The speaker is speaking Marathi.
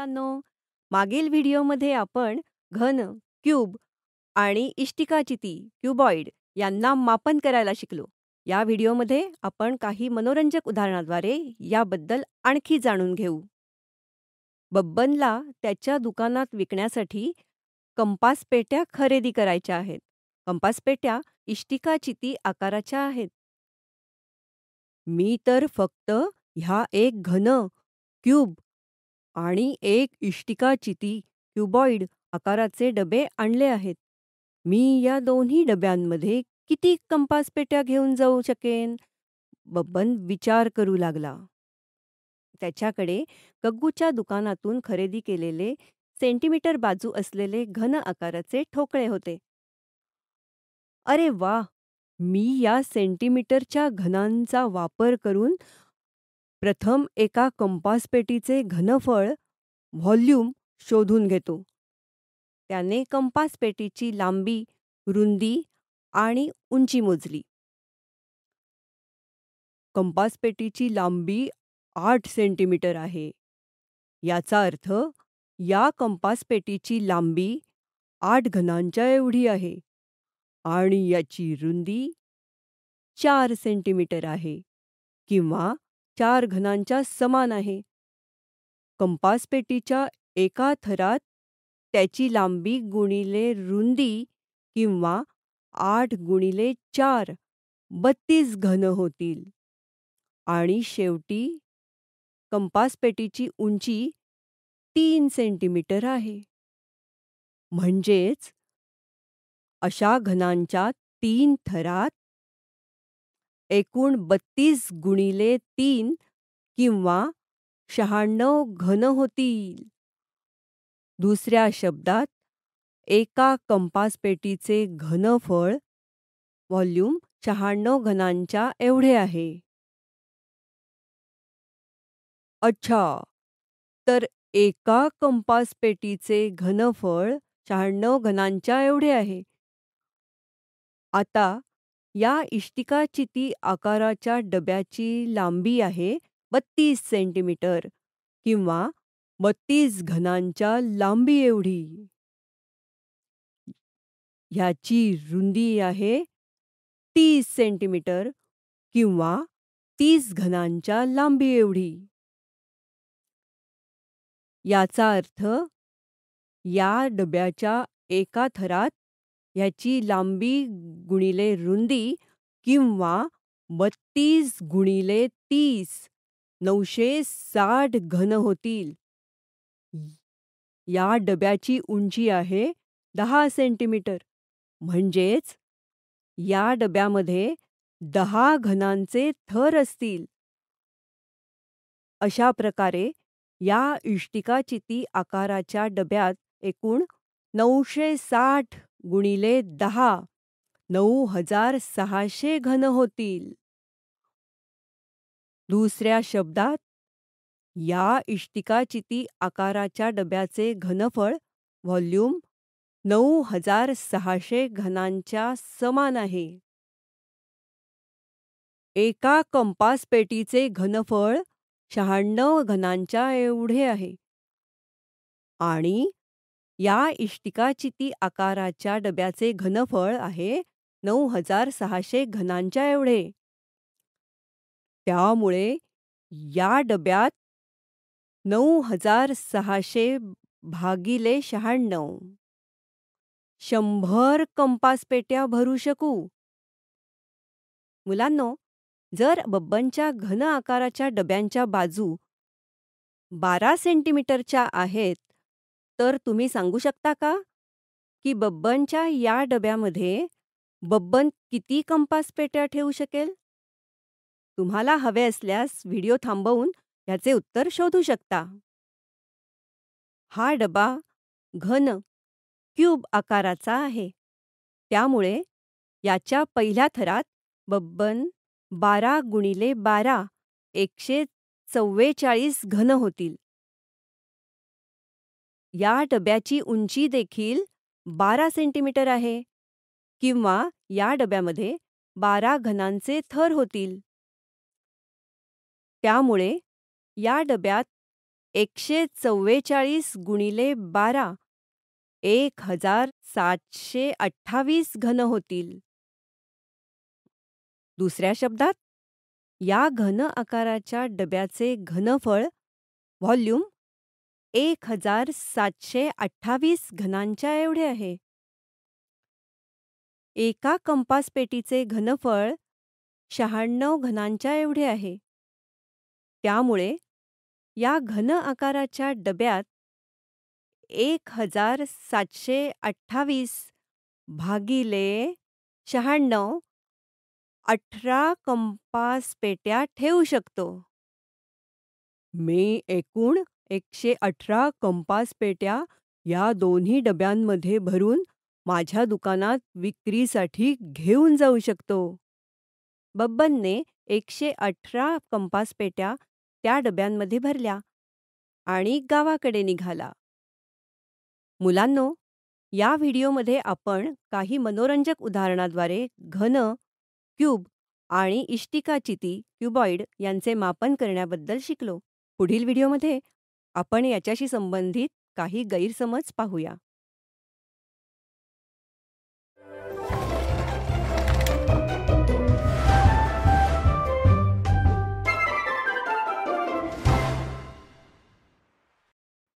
मुलांनो मागील व्हिडिओमध्ये आपण घन क्यूब आणि इष्टिकाचिती क्युबॉइड यांना मापन करायला शिकलो या व्हिडिओमध्ये आपण काही मनोरंजक उदाहरणाद्वारे याबद्दल आणखी जाणून घेऊ बब्बनला त्याच्या दुकानात विकण्यासाठी कंपास पेट्या खरेदी करायच्या आहेत कंपास पेट्या इष्टिकाचिती आकाराच्या आहेत मी तर फक्त ह्या एक घन क्यूब आणि एक इष्टिका चिती क्युबॉइड आकाराचे डबे आणले आहेत मी या दोन्ही डब्यांमध्ये किती कंपास पेट्या घेऊन जाऊ शकेन बब्बन विचार करू लागला त्याच्याकडे गग्गूच्या दुकानातून खरेदी केलेले सेंटीमीटर बाजू असलेले घन आकाराचे ठोकळे होते अरे वा मी या सेंटीमीटरच्या घनांचा वापर करून प्रथम एका कंपासपेटीचे घनफळ व्हॉल्यूम शोधून घेतो त्याने कंपासपेटीची लांबी रुंदी आणि उंची मोजली कंपासपेटीची लांबी आठ सेंटीमीटर आहे याचा अर्थ या कंपासपेटीची लांबी आठ घनांच्या एवढी आहे आणि याची रुंदी चार सेंटीमीटर आहे किंवा चार घनांच्या समान आहे कंपासपेटीच्या एका थरात त्याची लांबी गुणिले रुंदी किंवा आठ गुणिले चार बत्तीस घन होतील आणि शेवटी कंपासपेटीची उंची तीन सेंटीमीटर आहे म्हणजेच अशा घनांच्या तीन थरात एकूण बत्तीस गुणिले तीन किंवा शहाण्णव घन होतील दुसऱ्या शब्दात एका कंपास पेटीचे घनफळ व्हॉल्यूम शहाण्णव घनांच्या एवढे आहे अच्छा तर एका कंपास पेटीचे घनफळ शहाण्णव घनांच्या एवढे आहे आता या ती आकाराच्या डब्याची लांबी आहे बत्तीस सेंटीमीटर किंवा बत्तीस घनांच्या लांबी एवढी ह्याची रुंदी आहे तीस सेंटीमीटर किंवा तीस घनांच्या लांबी एवढी याचा अर्थ या डब्याच्या एका थरात याची लांबी गुणिले रुंदी किंवा बत्तीस गुणिले तीस नऊशे साठ घन होतील या डब्याची उंची आहे दहा सेंटीमीटर म्हणजेच या डब्यामध्ये दहा घनांचे थर असतील अशा प्रकारे या इष्टिकाचिती आकाराच्या डब्यात एकूण नऊशे साठ गुणिले दहा नऊ हजार सहाशे घन होतील दुसऱ्या शब्दात या इष्टिकाचिती आकाराच्या डब्याचे घनफळ व्हॉल्यूम नऊ हजार सहाशे घनांच्या समान आहे एका कंपास पेटीचे घनफळ शहाण्णव घनांच्या एवढे आहे आणि या इष्टिकाचिती आकाराच्या डब्याचे घनफळ आहे नऊ हजार सहाशे घनांच्या एवढे त्यामुळे या डब्यात नऊ हजार सहाशे भागिले शहाण्णव शंभर कंपास पेट्या भरू शकू मुलांनो जर बब्बनच्या घन आकाराच्या डब्यांच्या बाजू बारा सेंटीमीटरच्या आहेत तर तुम्ही सांगू शकता का की बब्बनच्या या डब्यामध्ये बब्बन किती कंपास पेट्या ठेवू शकेल तुम्हाला हवे असल्यास व्हिडिओ थांबवून ह्याचे उत्तर शोधू शकता हा डबा घन क्यूब आकाराचा आहे त्यामुळे याच्या पहिल्या थरात बब्बन बारा गुणिले बारा एकशे चव्वेचाळीस घन होतील या डब्याची उंची देखील बारा सेंटीमीटर आहे किंवा या डब्यामध्ये बारा घनांचे थर होतील त्यामुळे या डब्यात एकशे चव्वेचाळीस गुणिले बारा एक हजार सातशे अठ्ठावीस घन होतील दुसऱ्या शब्दात या घन आकाराच्या डब्याचे घनफळ व्हॉल्यूम एक हजार सातशे अठ्ठावीस घनांच्या एवढे आहे एका कंपास कंपासपेटीचे घनफळ शहाण्णव घनांच्या एवढे आहे त्यामुळे या घन आकाराच्या डब्यात एक हजार सातशे अठ्ठावीस भागिले शहाण्णव अठरा कंपास पेट्या ठेवू शकतो मी एकूण एकशे अठरा कंपास पेट्या या दोन्ही डब्यांमध्ये भरून माझ्या दुकानात विक्रीसाठी घेऊन जाऊ शकतो बब्बनने एकशे अठरा कंपास पेट्या त्या डब्यांमध्ये भरल्या आणि गावाकडे निघाला मुलांनो या व्हिडिओमध्ये आपण काही मनोरंजक उदाहरणाद्वारे घन क्यूब आणि इष्टिका चिती क्युबॉइड यांचे मापन करण्याबद्दल शिकलो पुढील व्हिडिओमध्ये आपण याच्याशी संबंधित काही गैरसमज पाहूया